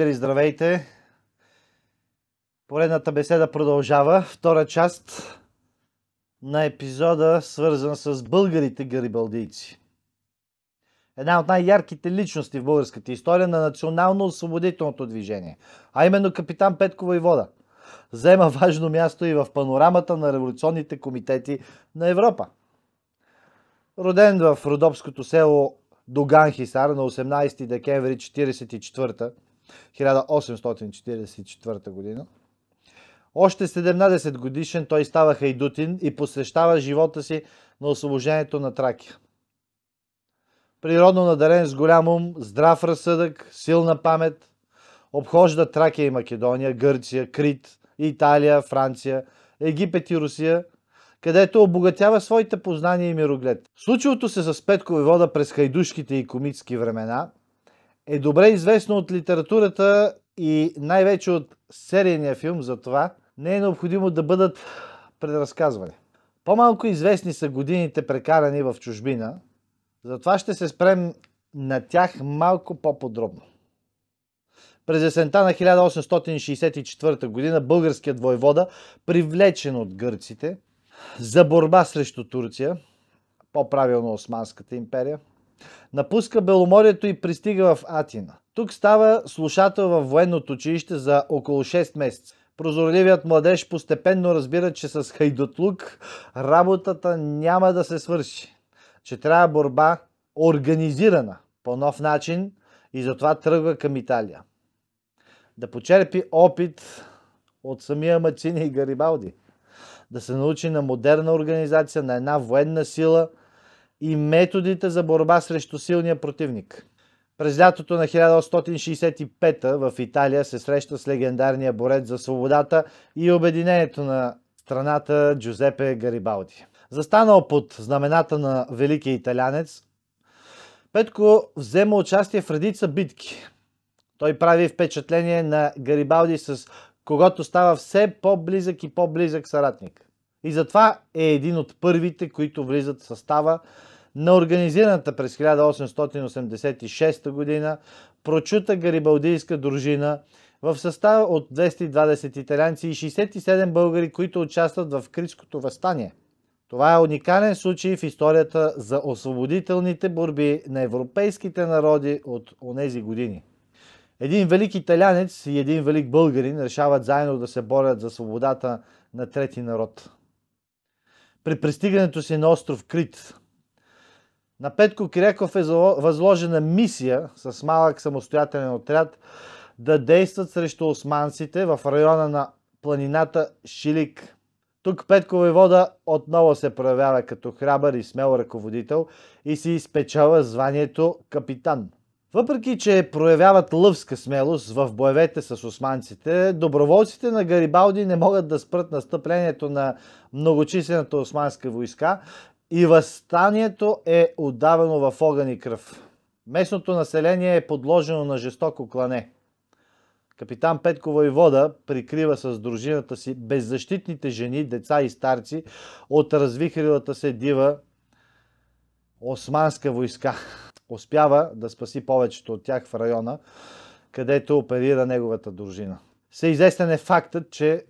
българи, здравейте! Поредната беседа продължава. Втора част на епизода, свързан с българите гарибалдийци. Една от най-ярките личности в българската история на национално-освободителното движение, а именно капитан Петкова и Вода, заема важно място и в панорамата на революционните комитети на Европа. Роден в родопското село Доган Хисар на 18 декември 1944 1844 година. Още 17 годишен той става хайдутин и посвещава живота си на освобождението на Тракия. Природно надарен с голям ум, здрав разсъдък, силна памет, обхожда Тракия и Македония, Гърция, Крит, Италия, Франция, Египет и Русия, където обогатява своите познания и мироглед. Случилото се с Петко вода през хайдушките и комитски времена – е добре известно от литературата и най-вече от серийния филм, затова не е необходимо да бъдат предразказвани. По-малко известни са годините прекарани в чужбина, затова ще се спрем на тях малко по-подробно. През есента на 1864 г. българският войвода, привлечен от гърците за борба срещу Турция, по-правилно Османската империя – Напуска Беломорието и пристига в Атина. Тук става слушател във военното училище за около 6 месеца. Прозорливият младеж постепенно разбира, че с хайдотлук работата няма да се свърши. Че трябва борба организирана по нов начин и затова тръгва към Италия. Да почерпи опит от самия Мацини и Гарибалди. Да се научи на модерна организация, на една военна сила – и методите за борба срещу силния противник. През лятото на 1865 в Италия се среща с легендарния борец за свободата и обединението на страната Джузепе Гарибалди. Застанал под знамената на великия италянец, Петко взема участие в редица битки. Той прави впечатление на Гарибалди с когото става все по-близък и по-близък съратник. И затова е един от първите, които влизат в състава на организираната през 1886 година прочута гарибалдийска дружина в състава от 220 италянци и 67 българи, които участват в Критското възстание. Това е уникален случай в историята за освободителните борби на европейските народи от онези години. Един велик италянец и един велик българин решават заедно да се борят за свободата на трети народ при пристигането си на остров Крит. На Петко Киряков е възложена мисия с малък самостоятелен отряд да действат срещу османците в района на планината Шилик. Тук Петко Войвода отново се проявява като храбър и смел ръководител и си изпечава званието капитан – въпреки, че проявяват лъвска смелост в боевете с османците, доброволците на Гарибалди не могат да спрат настъплението на многочислената османска войска и възстанието е отдавано в огън и кръв. Местното население е подложено на жестоко клане. Капитан Петкова и вода прикрива с дружината си беззащитните жени, деца и старци от развихрилата се дива османска войска. Успява да спаси повечето от тях в района, където оперира неговата дружина. Съизвестен е фактът, че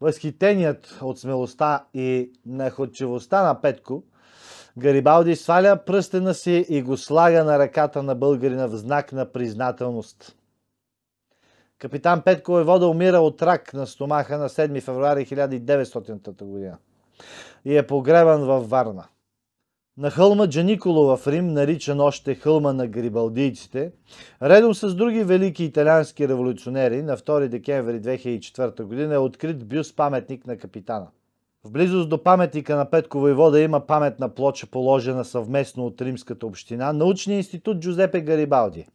възхитеният от смелостта и находчивостта на Петко, Гарибалди сваля пръстена си и го слага на ръката на българина в знак на признателност. Капитан Петко е вода умира от рак на стомаха на 7 февруари 1900 година и е погребан във Варна на хълма Джаниколо в Рим, наричан още хълма на грибалдийците, редом с други велики италиански революционери, на 2 декември 2004 година е открит бюст паметник на капитана. В близост до паметника на Петко Войвода има паметна плоча, положена съвместно от Римската община, научния институт Джузепе Гарибалди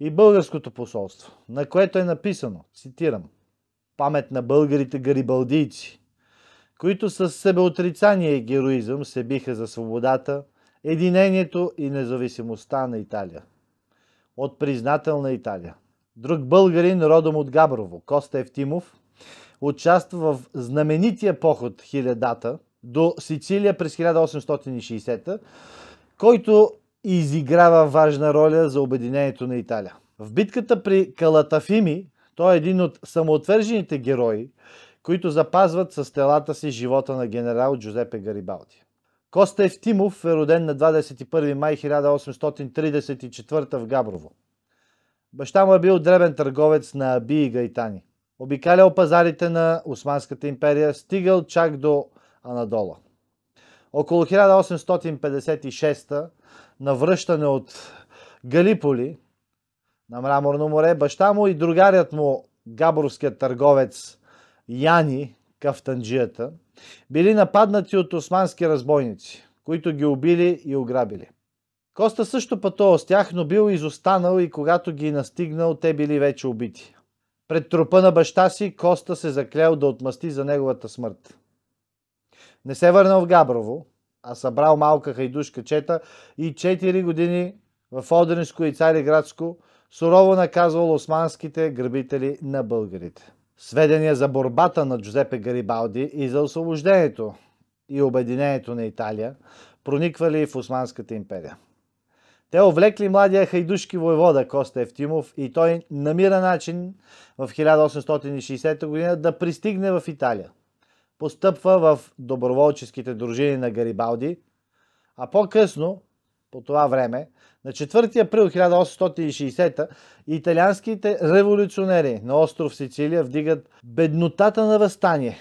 и Българското посолство, на което е написано, цитирам, памет на българите гарибалдийци, които с себеотрицание и героизъм се биха за свободата, единението и независимостта на Италия. От признателна Италия. Друг българин, родом от Габрово, Коста Евтимов, участва в знаменития поход Хилядата до Сицилия през 1860 който изиграва важна роля за обединението на Италия. В битката при Калатафими, той е един от самоотвържените герои, които запазват с телата си живота на генерал Джузепе Гарибалди. Коста Евтимов е роден на 21 май 1834 в Габрово. Баща му е бил дребен търговец на Аби и Гайтани. Обикалял пазарите на Османската империя, стигал чак до Анадола. Около 1856 на връщане от Галиполи на Мраморно море, баща му и другарят му, габровският търговец Яни, кафтанджията, били нападнати от османски разбойници, които ги убили и ограбили. Коста също пътувал с тях, но бил изостанал и когато ги е настигнал, те били вече убити. Пред трупа на баща си Коста се заклел да отмъсти за неговата смърт. Не се върнал в Габрово, а събрал малка хайдушка чета и 4 години в Одринско и Цариградско сурово наказвал османските грабители на българите сведения за борбата на Джузепе Гарибалди и за освобождението и обединението на Италия, прониквали в Османската империя. Те овлекли младия хайдушки войвода Коста Евтимов и той намира начин в 1860 г. да пристигне в Италия. Постъпва в доброволческите дружини на Гарибалди, а по-късно, по това време, на 4 април 1860 италианските революционери на остров Сицилия вдигат беднотата на възстание,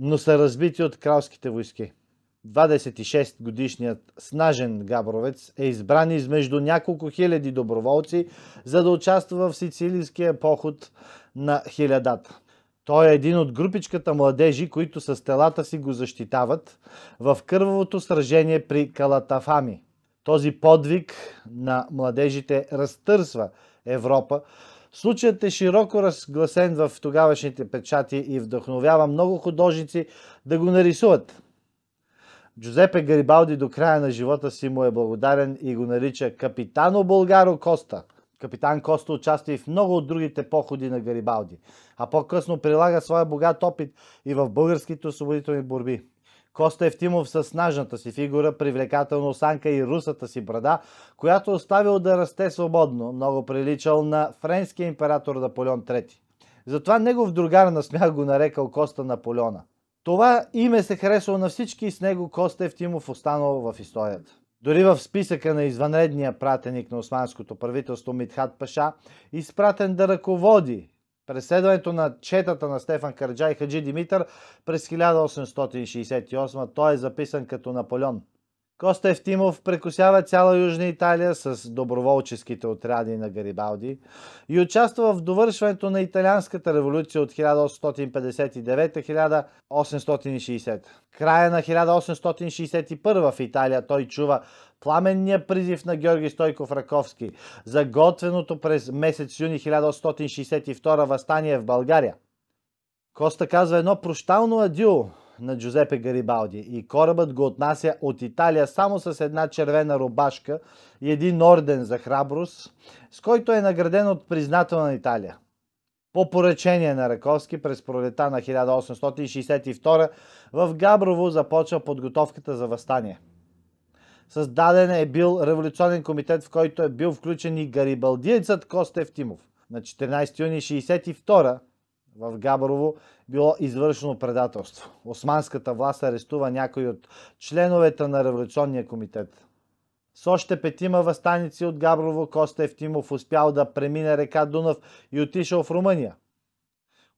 но са разбити от кралските войски. 26 годишният снажен габровец е избран измежду няколко хиляди доброволци, за да участва в сицилийския поход на хилядата. Той е един от групичката младежи, които с телата си го защитават в кървавото сражение при Калатафами – този подвиг на младежите разтърсва Европа. Случаят е широко разгласен в тогавашните печати и вдъхновява много художници да го нарисуват. Джузепе Гарибалди до края на живота си му е благодарен и го нарича Капитано Българо Коста. Капитан Коста участва и в много от другите походи на Гарибалди, а по-късно прилага своя богат опит и в българските освободителни борби. Коста Евтимов с нажната си фигура, привлекателна осанка и русата си брада, която оставил да расте свободно, много приличал на френския император Наполеон III. Затова негов другар на смях го нарекал Коста Наполеона. Това име се харесало на всички и с него Коста Евтимов останал в историята. Дори в списъка на извънредния пратеник на османското правителство Митхат Паша, изпратен да ръководи Преследването на четата на Стефан Карджа и Хаджи Димитър през 1868 той е записан като Наполеон – Коста Евтимов прекусява цяла Южна Италия с доброволческите отряди на Гарибалди и участва в довършването на италианската революция от 1859-1860. Края на 1861 в Италия той чува пламенния призив на Георги Стойков Раковски за готвеното през месец юни 1862 възстание в България. Коста казва едно прощално адио на Джузепе Гарибалди и корабът го отнася от Италия само с една червена рубашка и един орден за храброст, с който е награден от на Италия. По поръчение на Раковски през пролета на 1862 в Габрово започва подготовката за възстание. Създаден е бил революционен комитет, в който е бил включен и гарибалдиецът Костев Тимов. На 14 юни 1962 в Габрово било извършено предателство. Османската власт арестува някои от членовете на Революционния комитет. С още петима възстаници от Габрово Коста Евтимов успял да премине река Дунав и отишъл в Румъния.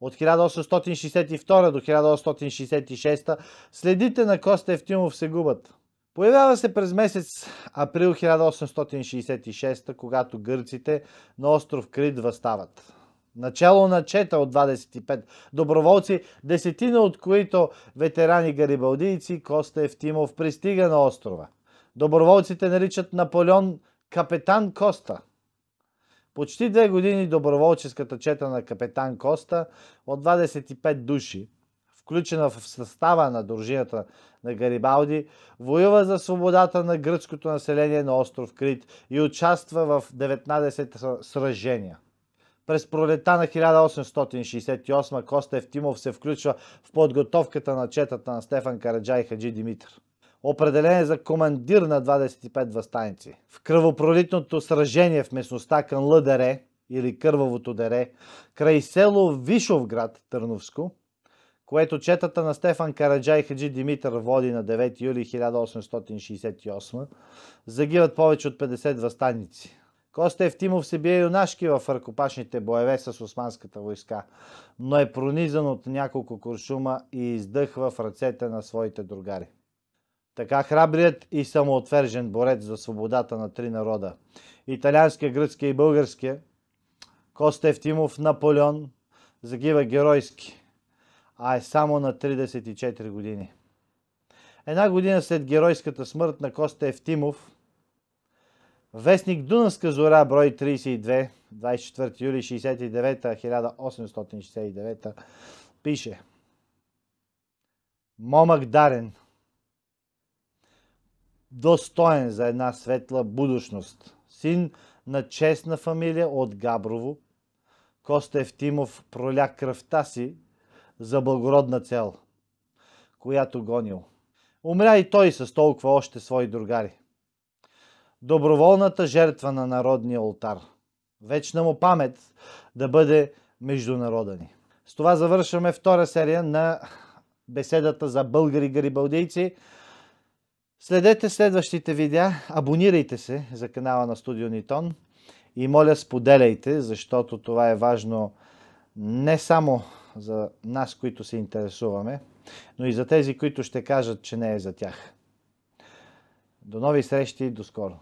От 1862 до 1866 следите на Коста Евтимов се губят. Появява се през месец април 1866, когато гърците на остров Крит възстават. Начало на чета от 25 доброволци, десетина от които ветерани гарибалдийци, Коста Евтимов пристига на острова. Доброволците наричат Наполеон капетан Коста. Почти две години доброволческата чета на капетан Коста от 25 души, включена в състава на дружината на Гарибалди, воюва за свободата на гръцкото население на остров Крит и участва в 19 сражения. През пролета на 1868 Коста Евтимов се включва в подготовката на четата на Стефан Караджа и Хаджи Димитър. Определен е за командир на 25 възстаници. В кръвопролитното сражение в местността към Лъдере или Кървавото дере, край село Вишовград, Търновско, което четата на Стефан Караджа и Хаджи Димитър води на 9 юли 1868, загиват повече от 50 възстанници. Коста Евтимов се бие юнашки в ръкопашните боеве с османската войска, но е пронизан от няколко куршума и издъхва в ръцете на своите другари. Така храбрият и самоотвержен борец за свободата на три народа – италианския, гръцкия и българския, Коста Евтимов Наполеон загива геройски, а е само на 34 години. Една година след геройската смърт на Коста Евтимов – Вестник Дунавска зора, брой 32, 24 юли 69, 1869, пише Момък дарен, достоен за една светла будущност, син на честна фамилия от Габрово, Костев Тимов проля кръвта си за благородна цел, която гонил. Умря и той с толкова още свои другари – доброволната жертва на народния алтар. Вечна му памет да бъде ни. С това завършваме втора серия на беседата за българи гарибалдейци. Следете следващите видеа, абонирайте се за канала на Студио Нитон и моля споделяйте, защото това е важно не само за нас, които се интересуваме, но и за тези, които ще кажат, че не е за тях. До нови срещи, и до скоро!